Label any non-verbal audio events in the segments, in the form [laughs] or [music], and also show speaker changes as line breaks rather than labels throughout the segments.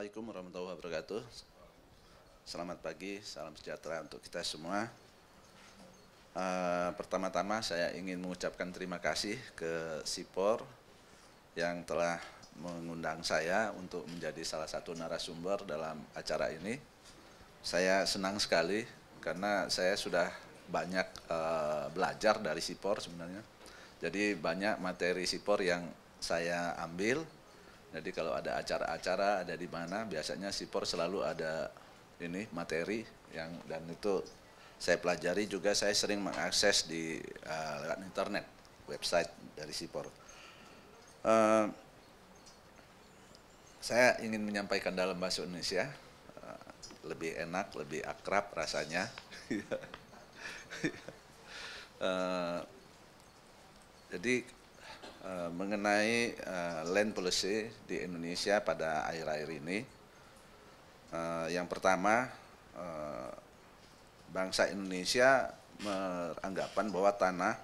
Assalamualaikum warahmatullahi wabarakatuh. Selamat pagi, salam sejahtera untuk kita semua. Uh, Pertama-tama saya ingin mengucapkan terima kasih ke Sipor yang telah mengundang saya untuk menjadi salah satu narasumber dalam acara ini. Saya senang sekali karena saya sudah banyak uh, belajar dari Sipor sebenarnya. Jadi banyak materi Sipor yang saya ambil jadi kalau ada acara-acara ada di mana biasanya Sipor selalu ada ini materi yang dan itu saya pelajari juga saya sering mengakses di uh, lewat internet website dari Sipor. Uh, eh, saya ingin menyampaikan dalam bahasa Indonesia uh, lebih enak, lebih akrab rasanya. uh, [laughs] jadi Eh, mengenai eh, land policy di Indonesia pada akhir-akhir ini. Eh, yang pertama, bangsa Indonesia beranggapan bahwa tanah,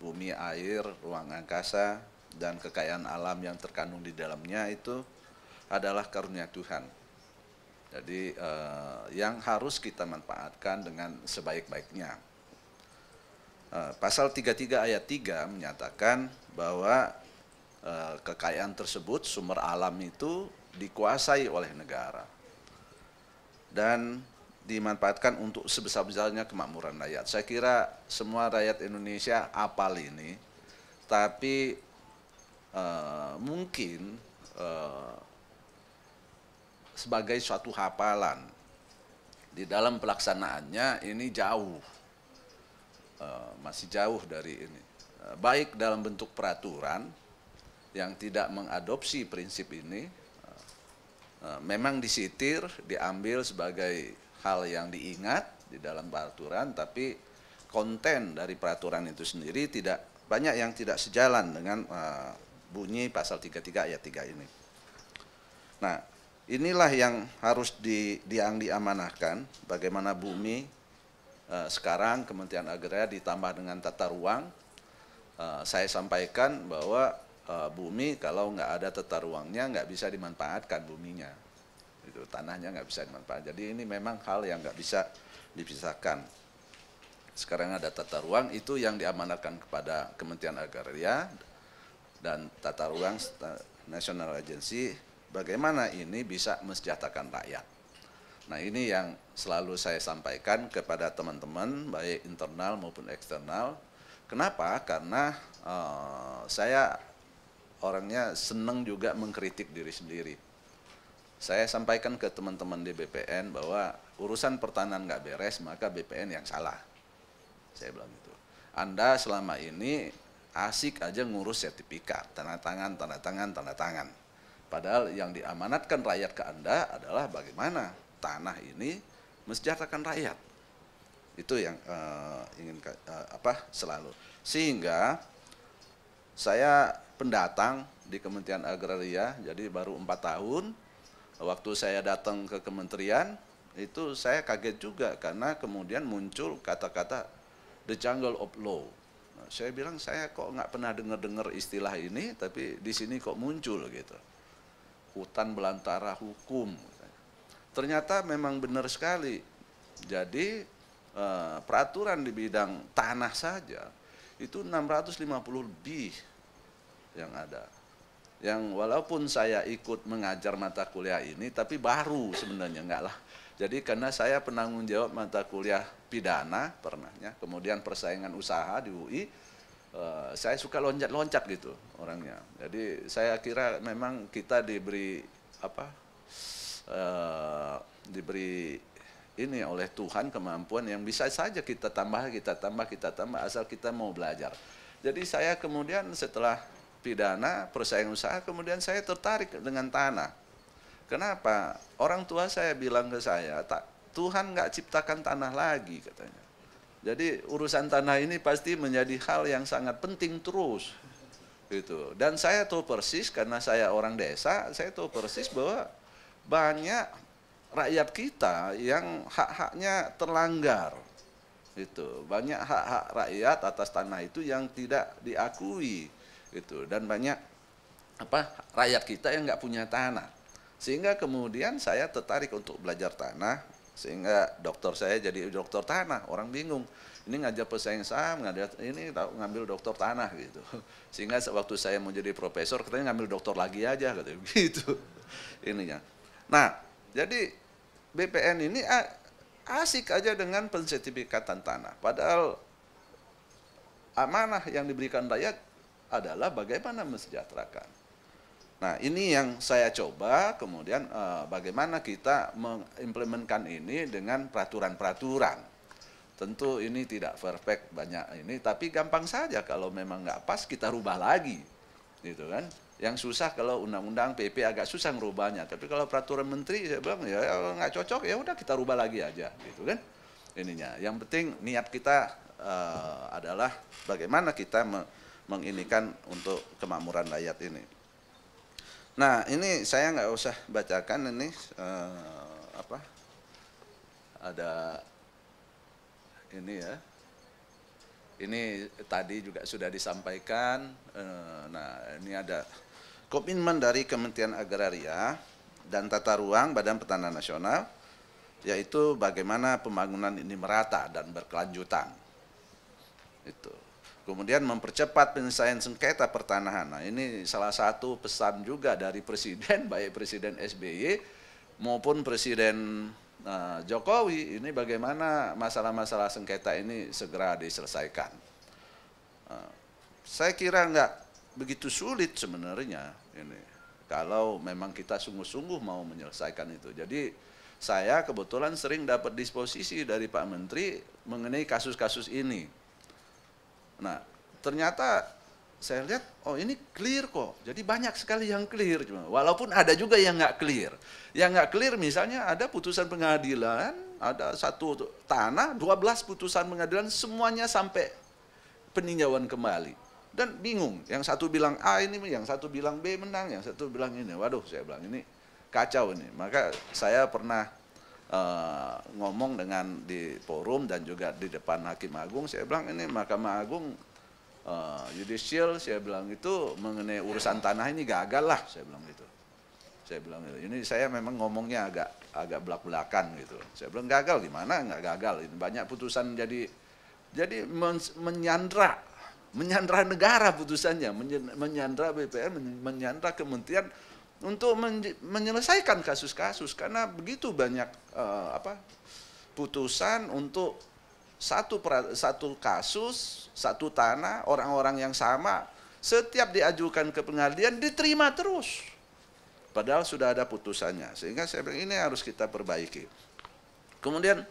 bumi, air, ruang angkasa, dan kekayaan alam yang terkandung di dalamnya itu adalah karunia Tuhan. Jadi yang harus kita manfaatkan dengan sebaik-baiknya. Eh, pasal 33 ayat 3 menyatakan bahwa eh, kekayaan tersebut, sumber alam itu dikuasai oleh negara dan dimanfaatkan untuk sebesar-besarnya kemakmuran rakyat. Saya kira semua rakyat Indonesia apal ini, tapi eh, mungkin sebagai suatu hafalan di dalam pelaksanaannya ini jauh Eh, masih jauh dari ini. Eh, baik dalam bentuk peraturan yang tidak mengadopsi prinsip ini, eh, memang disitir, diambil sebagai hal yang diingat di dalam peraturan, tapi konten dari peraturan itu sendiri tidak banyak yang tidak sejalan dengan bunyi pasal 33 ayat 3 ini. Nah, inilah yang harus di, yang diamanahkan bagaimana bumi Eh, sekarang Kementerian Agraria ditambah dengan tata ruang, eh, saya sampaikan bahwa eh, bumi kalau nggak ada tata ruangnya nggak bisa dimanfaatkan buminya, itu tanahnya nggak bisa dimanfaatkan. Jadi ini memang hal yang nggak bisa dipisahkan. Sekarang ada tata ruang itu yang diamanatkan kepada Kementerian Agraria dan tata ruang National Agency bagaimana ini bisa mesejahterakan rakyat. Nah ini yang selalu saya sampaikan kepada teman-teman baik internal maupun eksternal. Kenapa? Karena uh, saya orangnya senang juga mengkritik diri sendiri. Saya sampaikan ke teman-teman di BPN bahwa urusan pertahanan nggak beres maka BPN yang salah. Saya bilang itu Anda selama ini asik aja ngurus sertifikat, tanda tangan, tanda tangan, tanda tangan. Padahal yang diamanatkan rakyat ke Anda adalah bagaimana tanah ini mensejahterakan rakyat. Itu yang uh, ingin uh, apa selalu. Sehingga saya pendatang di Kementerian Agraria, jadi baru empat tahun. Waktu saya datang ke kementerian, itu saya kaget juga karena kemudian muncul kata-kata the jungle of law. Nah, saya bilang saya kok nggak pernah dengar-dengar istilah ini, tapi di sini kok muncul gitu. Hutan belantara hukum. Ternyata memang benar sekali. Jadi eh, peraturan di bidang tanah saja itu 650 lebih yang ada. Yang walaupun saya ikut mengajar mata kuliah ini, tapi baru sebenarnya enggak lah. Jadi karena saya penanggung jawab mata kuliah pidana pernahnya, kemudian persaingan usaha di UI, eh, saya suka loncat-loncat gitu orangnya. Jadi saya kira memang kita diberi apa Eh, diberi ini oleh Tuhan kemampuan yang bisa saja kita tambah, kita tambah, kita tambah asal kita mau belajar. Jadi saya kemudian setelah pidana persaingan usaha kemudian saya tertarik dengan tanah. Kenapa? Orang tua saya bilang ke saya, tak Tuhan nggak ciptakan tanah lagi katanya. Jadi urusan tanah ini pasti menjadi hal yang sangat penting terus gitu. Dan saya tahu persis karena saya orang desa, saya tahu persis bahwa banyak rakyat kita yang hak-haknya terlanggar. Itu banyak hak-hak rakyat atas tanah itu yang tidak diakui. Itu dan banyak apa rakyat kita yang nggak punya tanah. Sehingga kemudian saya tertarik untuk belajar tanah sehingga dokter saya jadi dokter tanah orang bingung ini ngajar pesaing saham ngajar ini ngambil dokter tanah gitu sehingga waktu saya mau jadi profesor katanya ngambil dokter lagi aja katanya [laughs] gitu ininya Nah, jadi BPN ini ah, asik aja dengan pensertifikatan tanah. Padahal amanah yang diberikan rakyat adalah bagaimana mensejahterakan. Nah, ini yang saya coba kemudian eh, bagaimana kita mengimplementkan ini dengan peraturan-peraturan. Tentu ini tidak perfect banyak ini, tapi gampang saja kalau memang nggak pas kita rubah lagi, gitu kan? Yang susah kalau undang-undang PP agak susah ngerubahnya. Tapi kalau peraturan menteri saya bilang ya, ya nggak cocok ya udah kita rubah lagi aja gitu kan. Ininya. Yang penting niat kita uh, adalah bagaimana kita me menginikan untuk kemakmuran rakyat ini. Nah ini saya nggak usah bacakan ini uh, apa ada ini ya ini tadi juga sudah disampaikan. Eh, nah, ini ada Komitmen dari Kementerian Agraria dan Tata Ruang Badan Pertanahan Nasional yaitu bagaimana pembangunan ini merata dan berkelanjutan. Itu. Kemudian mempercepat penyelesaian sengketa pertanahan. Nah, ini salah satu pesan juga dari Presiden, [laughs] baik Presiden SBY maupun Presiden eh, Jokowi. Ini bagaimana masalah-masalah sengketa ini segera diselesaikan. Eh, saya kira enggak begitu sulit sebenarnya ini kalau memang kita sungguh-sungguh mau menyelesaikan itu. Jadi saya kebetulan sering dapat disposisi dari Pak Menteri mengenai kasus-kasus ini. Nah, ternyata saya lihat, oh ini clear kok. Jadi banyak sekali yang clear. Walaupun ada juga yang nggak clear. Yang nggak clear misalnya ada putusan pengadilan, ada satu tanah, 12 putusan pengadilan, semuanya sampai peninjauan kembali dan bingung. Yang satu bilang A ini, yang satu bilang B menang, yang satu bilang ini. Waduh, saya bilang ini kacau ini. Maka saya pernah uh, ngomong dengan di forum dan juga di depan Hakim Agung, saya bilang ini Mahkamah Agung eh, judicial, saya bilang itu mengenai urusan tanah ini gagal lah, saya bilang itu. Saya bilang gitu. Ini saya memang ngomongnya agak agak belak-belakan gitu. Saya bilang gagal gimana? Nggak gagal. Ini banyak putusan jadi jadi men menyandra menyandra negara putusannya, menyandra BPN, menyandra kementerian untuk menyelesaikan kasus-kasus karena begitu banyak uh, apa putusan untuk satu satu kasus, satu tanah, orang-orang yang sama setiap diajukan ke pengadilan diterima terus. Padahal sudah ada putusannya. Sehingga saya bilang ini harus kita perbaiki. Kemudian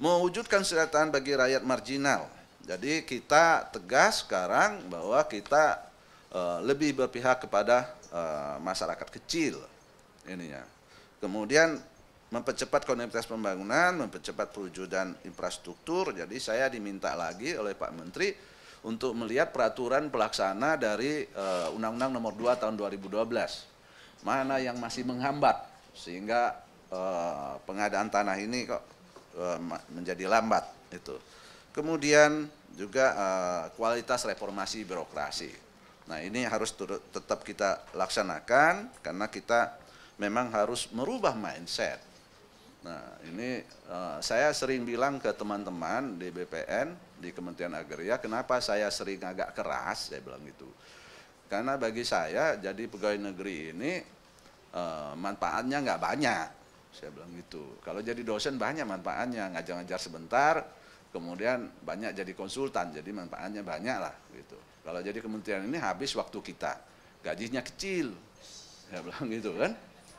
mewujudkan kesejahteraan bagi rakyat marginal jadi kita tegas sekarang bahwa kita uh, lebih berpihak kepada uh, masyarakat kecil ininya. Kemudian mempercepat konektivitas pembangunan, mempercepat perwujudan infrastruktur. Jadi saya diminta lagi oleh Pak Menteri untuk melihat peraturan pelaksana dari eh, Undang-Undang Nomor 2 Tahun 2012. Mana yang masih menghambat sehingga pengadaan tanah ini kok menjadi lambat itu. Kemudian juga eh, kualitas reformasi birokrasi. Nah ini harus tetap kita laksanakan karena kita memang harus merubah mindset. Nah ini eh, saya sering bilang ke teman-teman di BPN, di Kementerian Agraria, kenapa saya sering agak keras, saya bilang gitu. Karena bagi saya jadi pegawai negeri ini eh, manfaatnya nggak banyak, saya bilang gitu. Kalau jadi dosen banyak manfaatnya, ngajar-ngajar sebentar, kemudian banyak jadi konsultan, jadi manfaatnya banyak lah gitu. Kalau jadi kementerian ini habis waktu kita, gajinya kecil, saya bilang gitu kan.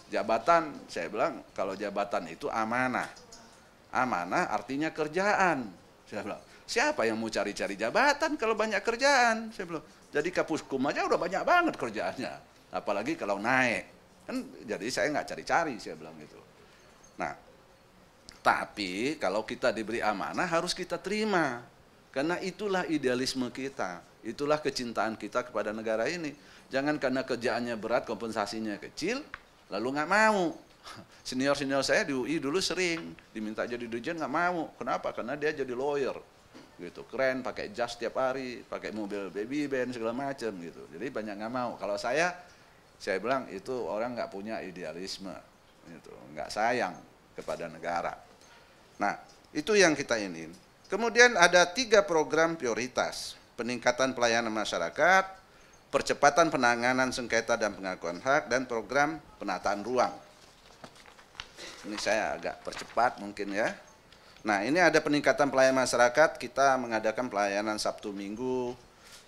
Jabatan, saya bilang kalau jabatan itu amanah, amanah artinya kerjaan. Saya bilang siapa yang mau cari-cari jabatan kalau banyak kerjaan? Saya bilang jadi kapuskum aja udah banyak banget kerjaannya, apalagi kalau naik kan jadi saya nggak cari-cari, saya bilang gitu. Nah tapi kalau kita diberi amanah harus kita terima. Karena itulah idealisme kita, itulah kecintaan kita kepada negara ini. Jangan karena kerjaannya berat, kompensasinya kecil, lalu nggak mau. [laughs] Senior-senior saya di UI dulu sering diminta jadi dirjen nggak mau. Kenapa? Karena dia jadi lawyer gitu keren pakai jas tiap hari pakai mobil baby band segala macam gitu jadi banyak nggak mau kalau saya saya bilang itu orang nggak punya idealisme gitu nggak sayang kepada negara Nah, itu yang kita ingin. Kemudian ada tiga program prioritas. Peningkatan pelayanan masyarakat, percepatan penanganan sengketa dan pengakuan hak, dan program penataan ruang. Ini saya agak percepat mungkin ya. Nah, ini ada peningkatan pelayanan masyarakat, kita mengadakan pelayanan Sabtu Minggu,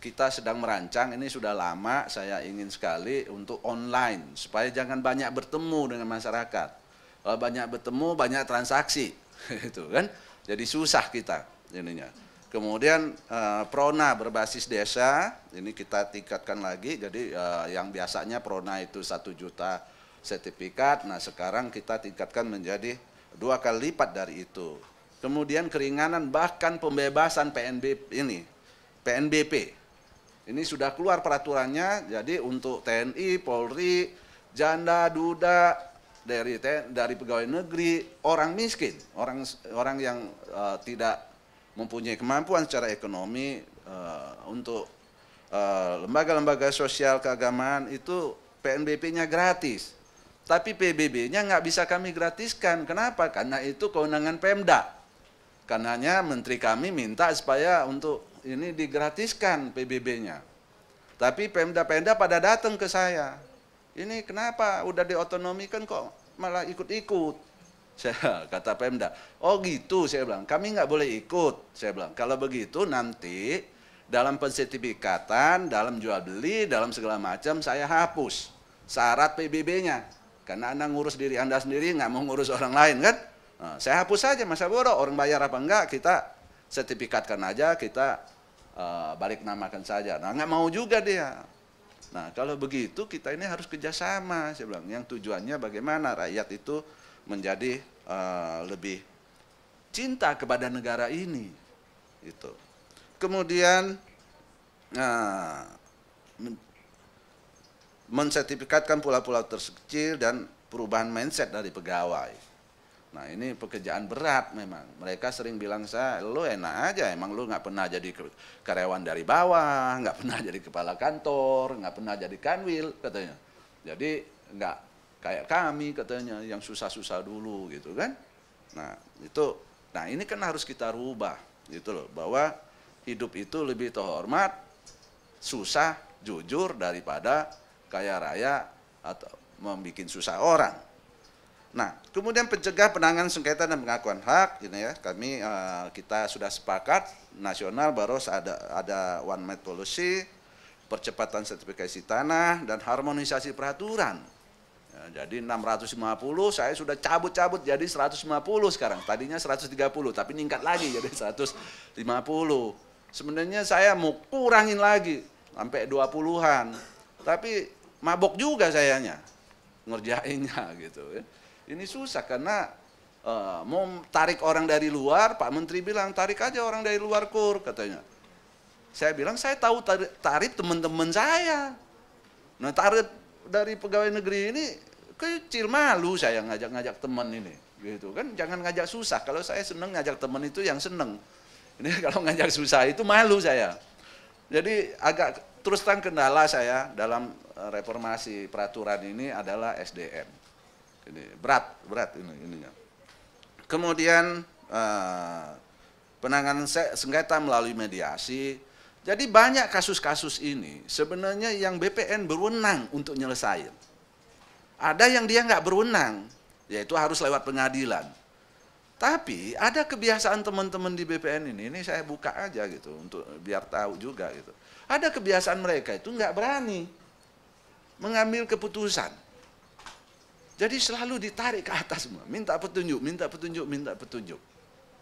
kita sedang merancang ini sudah lama saya ingin sekali untuk online supaya jangan banyak bertemu dengan masyarakat. Kalau banyak bertemu banyak transaksi. [laughs] itu kan. Jadi susah kita ininya. Kemudian e, prona berbasis desa ini kita tingkatkan lagi. Jadi e, yang biasanya prona itu satu juta sertifikat, nah sekarang kita tingkatkan menjadi dua kali lipat dari itu. Kemudian keringanan bahkan pembebasan PNB ini, PNBP. Ini sudah keluar peraturannya. Jadi untuk TNI, Polri, janda, duda, dari dari pegawai negeri orang miskin, orang orang yang uh, tidak mempunyai kemampuan secara ekonomi uh, untuk eh, lembaga-lembaga uh, sosial keagamaan itu PNBP-nya gratis. Tapi PBB-nya nggak bisa kami gratiskan. Kenapa? Karena itu kewenangan Pemda. Karenanya menteri kami minta supaya untuk ini digratiskan PBB-nya. Tapi Pemda-Pemda pada datang ke saya ini kenapa udah diotonomikan kok malah ikut-ikut? [laughs] Saya kata Pemda, oh gitu saya bilang, kami nggak boleh ikut. Saya bilang, kalau begitu nanti dalam pensertifikatan, dalam jual beli, dalam segala macam saya hapus syarat PBB-nya. Karena Anda ngurus diri Anda sendiri, nggak mau ngurus orang lain kan? Nah, saya hapus saja masa bodoh, orang bayar apa enggak, kita sertifikatkan aja, kita uh, balik namakan saja. Nah nggak mau juga dia, Nah kalau begitu kita ini harus kerjasama, saya bilang, yang tujuannya bagaimana rakyat itu menjadi uh, lebih cinta kepada negara ini, itu. Kemudian uh, men mensertifikatkan pulau-pulau terkecil dan perubahan mindset dari pegawai Nah ini pekerjaan berat memang. Mereka sering bilang saya, lu enak aja, emang lu nggak pernah jadi karyawan dari bawah, nggak [laughs] pernah jadi kepala kantor, nggak pernah jadi kanwil katanya. Jadi nggak kayak kami katanya yang susah-susah dulu gitu kan. Nah itu, nah ini kan harus kita rubah gitu loh bahwa hidup itu lebih terhormat, susah, jujur daripada kaya raya atau membuat susah orang Nah, kemudian pencegah penanganan sengketa dan pengakuan hak, ini gitu ya, kami uh, kita sudah sepakat nasional baru ada ada one map policy, percepatan sertifikasi tanah dan harmonisasi peraturan. Ya, jadi 650 saya sudah cabut-cabut jadi 150 sekarang. Tadinya 130 tapi ningkat lagi jadi 150. Sebenarnya saya mau kurangin lagi sampai 20-an. Tapi mabok juga sayanya ngerjainnya gitu ya. Ini susah karena uh, mau tarik orang dari luar, Pak Menteri bilang tarik aja orang dari luar kur katanya. Saya bilang saya tahu tarik, tarik teman-teman saya. Nah tarik dari pegawai negeri ini kecil malu saya ngajak-ngajak teman ini gitu kan jangan ngajak susah kalau saya seneng ngajak teman itu yang seneng ini [laughs] kalau ngajak susah itu malu saya jadi agak terus terang kendala saya dalam eh, reformasi peraturan ini adalah SDM ini berat berat ini ininya. Kemudian eh, penanganan sengketa melalui mediasi. Jadi banyak kasus-kasus ini sebenarnya yang BPN berwenang untuk nyelesain. Ada yang dia nggak berwenang, yaitu harus lewat pengadilan. Tapi ada kebiasaan teman-teman di BPN ini, ini saya buka aja gitu untuk biar tahu juga gitu. Ada kebiasaan mereka itu nggak berani mengambil keputusan. Jadi selalu ditarik ke atas, semua, minta petunjuk, minta petunjuk, minta petunjuk.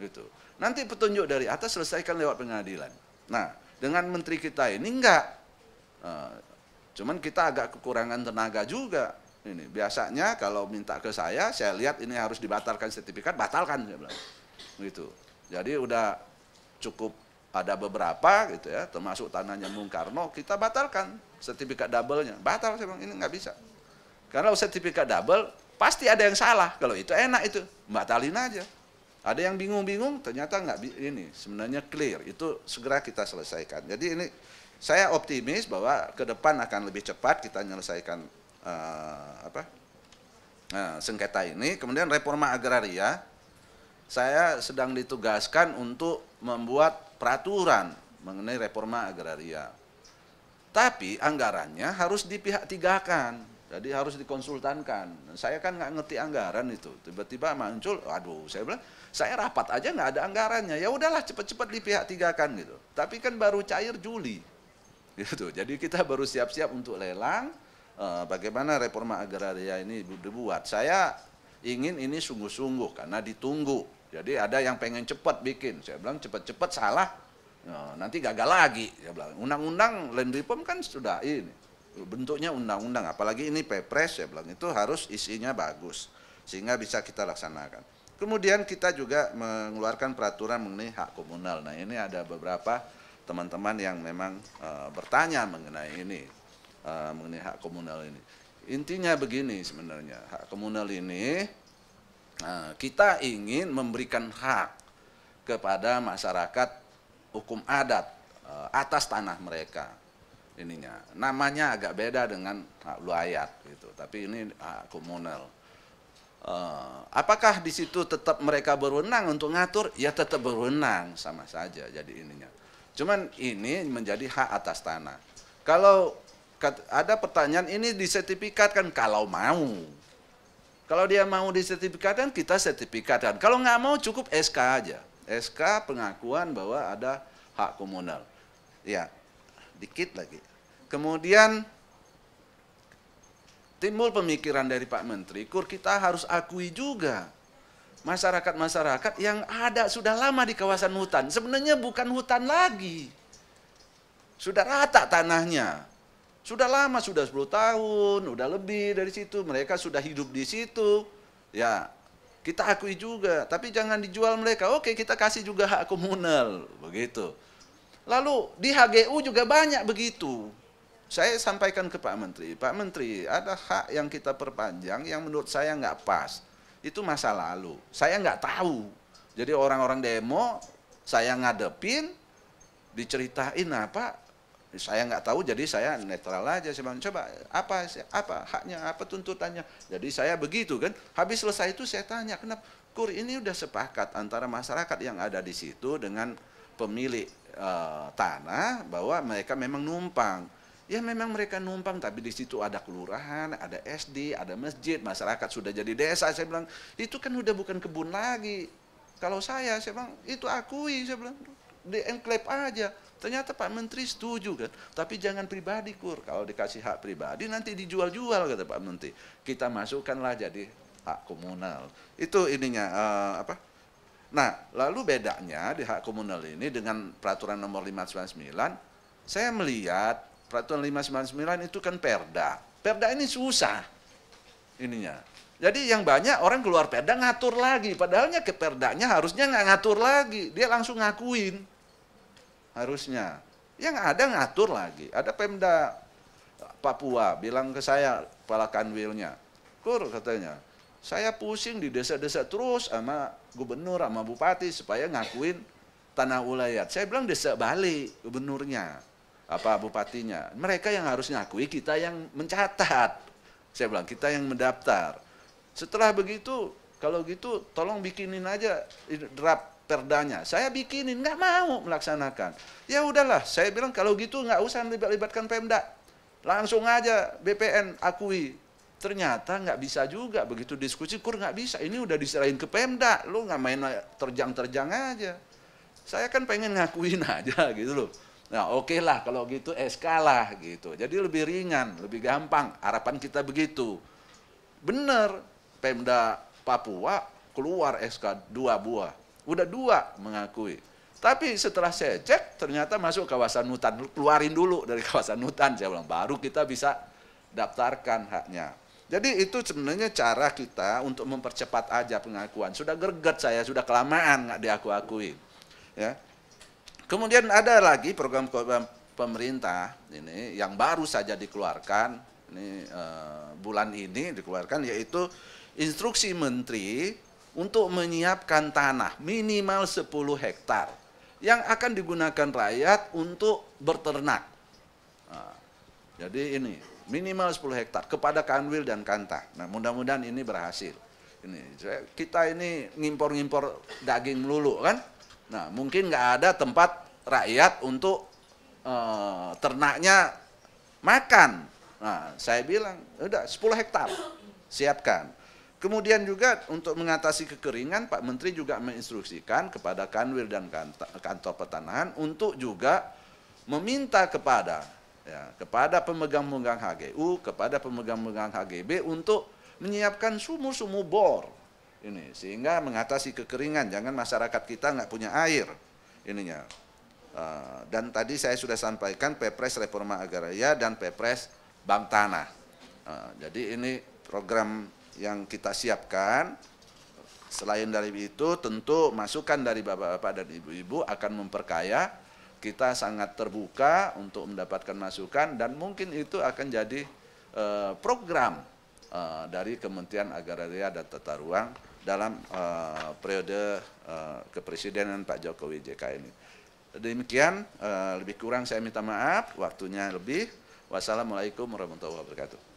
Gitu. Nanti petunjuk dari atas selesaikan lewat pengadilan. Nah, dengan menteri kita ini enggak. Eh, cuman kita agak kekurangan tenaga juga. Ini biasanya kalau minta ke saya, saya lihat ini harus dibatalkan sertifikat, batalkan saya bilang. Gitu. Jadi udah cukup ada beberapa gitu ya, termasuk tanahnya Bung Karno, kita batalkan sertifikat double-nya. Batal saya bilang, ini nggak bisa. Karena sertifikat double, pasti ada yang salah. Kalau itu enak itu, batalin aja. Ada yang bingung-bingung, ternyata nggak ini. Sebenarnya clear, itu segera kita selesaikan. Jadi ini saya optimis bahwa ke depan akan lebih cepat kita menyelesaikan uh, apa uh, sengketa ini. Kemudian reforma agraria, saya sedang ditugaskan untuk membuat peraturan mengenai reforma agraria. Tapi anggarannya harus dipihak tigakan. Jadi harus dikonsultankan. Saya kan nggak ngerti anggaran itu. Tiba-tiba muncul, aduh, saya bilang, saya rapat aja nggak ada anggarannya. Ya udahlah cepat-cepat di pihak tiga kan gitu. Tapi kan baru cair Juli. [laughs] Gitu. Jadi kita baru siap-siap untuk lelang eh, bagaimana reforma agraria ini dibuat. Saya ingin ini sungguh-sungguh karena ditunggu. Jadi ada yang pengen cepat bikin. Saya bilang cepat-cepat salah. Eh, nanti gagal lagi. Saya bilang undang-undang Land Reform kan sudah ini bentuknya undang-undang apalagi ini pepres ya bilang itu harus isinya bagus sehingga bisa kita laksanakan. Kemudian kita juga mengeluarkan peraturan mengenai hak komunal. Nah, ini ada beberapa teman-teman yang memang e, bertanya mengenai ini e, mengenai hak komunal ini. Intinya begini sebenarnya, hak komunal ini e, kita ingin memberikan hak kepada masyarakat hukum adat atas tanah mereka ininya. Namanya agak beda dengan hak ah, luayat gitu, tapi ini hak ah, komunal. Uh, apakah di situ tetap mereka berwenang untuk ngatur? Ya tetap berwenang sama saja jadi ininya. Cuman ini menjadi hak atas tanah. Kalau ada pertanyaan ini disertifikatkan kalau mau. Kalau dia mau disertifikatkan kita sertifikatkan. Kalau nggak mau cukup SK aja. SK pengakuan bahwa ada hak komunal. Ya, dikit lagi. Kemudian timbul pemikiran dari Pak Menteri, kur kita harus akui juga masyarakat-masyarakat yang ada sudah lama di kawasan hutan. Sebenarnya bukan hutan lagi. Sudah rata tanahnya. Sudah lama, sudah 10 tahun, sudah lebih dari situ. Mereka sudah hidup di situ. Ya, kita akui juga, tapi jangan dijual mereka. Oke, kita kasih juga hak komunal, begitu. Lalu di HGU juga banyak begitu. Saya sampaikan ke Pak Menteri, Pak Menteri ada hak yang kita perpanjang yang menurut saya nggak pas. Itu masa lalu, saya nggak tahu. Jadi orang-orang demo, saya ngadepin, diceritain apa, saya nggak tahu jadi saya netral aja saya bilang, coba apa apa haknya apa tuntutannya jadi saya begitu kan habis selesai itu saya tanya kenapa kur ini udah sepakat antara masyarakat yang ada di situ dengan pemilik uh, tanah bahwa mereka memang numpang. Ya memang mereka numpang tapi di situ ada kelurahan, ada SD, ada masjid, masyarakat sudah jadi desa. Saya bilang, itu kan sudah bukan kebun lagi. Kalau saya, saya bilang, itu akui, saya bilang, di enclave aja. Ternyata Pak Menteri setuju kan, tapi jangan pribadi kur. Kalau dikasih hak pribadi nanti dijual-jual kata Pak Menteri. Kita masukkanlah jadi hak komunal. Itu ininya uh, apa? Nah, lalu bedanya di hak komunal ini dengan peraturan nomor 599, saya melihat peraturan 599 itu kan perda. Perda ini susah ininya. Jadi yang banyak orang keluar perda ngatur lagi, padahalnya ke perdanya harusnya nggak ngatur lagi, dia langsung ngakuin. Harusnya. Yang ada ngatur lagi. Ada Pemda Papua bilang ke saya kepala kanwilnya, Kur katanya, saya pusing di desa-desa terus sama gubernur, sama bupati supaya ngakuin tanah ulayat. Saya bilang desa Bali gubernurnya, apa bupatinya. Mereka yang harus ngakui, kita yang mencatat. Saya bilang kita yang mendaftar. Setelah begitu, kalau gitu tolong bikinin aja draft perdanya. Saya bikinin, nggak mau melaksanakan. Ya udahlah, saya bilang kalau gitu nggak usah libat-libatkan Pemda. Langsung aja BPN akui ternyata nggak bisa juga begitu diskusi kur nggak bisa ini udah diserahin ke Pemda lu nggak main terjang-terjang aja saya kan pengen ngakuin [laughs] aja gitu loh nah oke okay lah kalau gitu SK lah gitu jadi lebih ringan lebih gampang harapan kita begitu bener Pemda Papua keluar SK dua buah udah dua mengakui tapi setelah saya cek ternyata masuk kawasan hutan keluarin dulu dari [laughs] kawasan hutan saya bilang baru kita bisa daftarkan haknya jadi itu sebenarnya cara kita untuk mempercepat aja pengakuan. Sudah gerget saya, sudah kelamaan nggak diaku-akui. Ya. Kemudian ada lagi program pemerintah ini yang baru saja dikeluarkan ini uh, bulan ini dikeluarkan yaitu instruksi menteri untuk menyiapkan tanah minimal 10 hektar yang akan digunakan rakyat untuk berternak. Nah, jadi ini minimal 10 hektar kepada Kanwil dan Kanta. Nah, mudah-mudahan ini berhasil. Ini kita ini ngimpor-ngimpor daging melulu kan? Nah, mungkin nggak ada tempat rakyat untuk e, ternaknya makan. Nah, saya bilang, udah 10 hektar siapkan. Kemudian juga untuk mengatasi kekeringan, Pak Menteri juga menginstruksikan kepada Kanwil dan Kantor Pertanahan untuk juga meminta kepada ya, kepada pemegang-pemegang HGU, kepada pemegang-pemegang HGB untuk menyiapkan sumu-sumu bor ini sehingga mengatasi kekeringan jangan masyarakat kita nggak punya air ininya uh, dan tadi saya sudah sampaikan Pepres Reforma Agraria dan Pepres Bank Tanah uh, jadi ini program yang kita siapkan selain dari itu tentu masukan dari bapak-bapak dan ibu-ibu akan memperkaya kita sangat terbuka untuk mendapatkan masukan dan mungkin itu akan jadi eh, program eh, dari Kementerian Agraria dan Tata Ruang dalam eh, periode kepresidenan Pak Jokowi JK ini. Demikian, lebih kurang saya minta maaf, waktunya lebih. Wassalamualaikum warahmatullahi wabarakatuh.